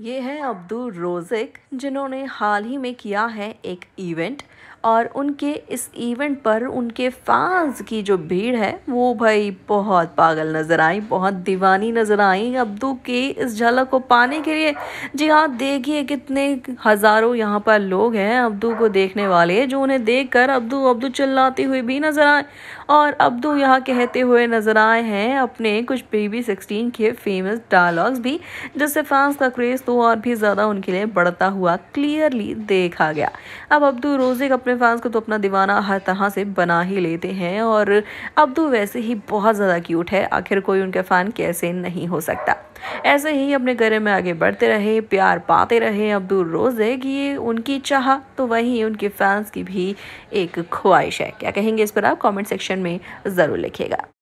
ये है अब्दुल रोज़िक जिन्होंने हाल ही में किया है एक इवेंट और उनके इस इवेंट पर उनके फैंस की जो भीड़ है वो भाई बहुत पागल नज़र आई बहुत दीवानी नज़र आई अब्दू की इस झलक को पाने के लिए जी हाँ देखिए कितने हज़ारों यहाँ पर लोग हैं अब्दू को देखने वाले जो उन्हें देख कर अब्दू अब्दू चिल्लाती हुई भी नज़र आए और अब्दू यहाँ कहते हुए नज़र आए हैं अपने कुछ बेबी सिक्सटीन के फेमस डायलॉग्स भी जिससे फैंस का क्रेज़ तो और भी ज़्यादा उनके लिए बढ़ता हुआ क्लियरली देखा गया अब अब्दू एक अपने अपने फैंस को तो अपना दीवाना हर तरह से बना ही लेते हैं और अब तो वैसे ही बहुत ज़्यादा क्यूट है आखिर कोई उनका फ़ैन कैसे नहीं हो सकता ऐसे ही अपने घर में आगे बढ़ते रहे प्यार पाते रहे अब्दू रोज़ है कि ये उनकी चाह तो वहीं उनके फैंस की भी एक ख्वाहिश है क्या कहेंगे इस पर आप कमेंट सेक्शन में ज़रूर लिखिएगा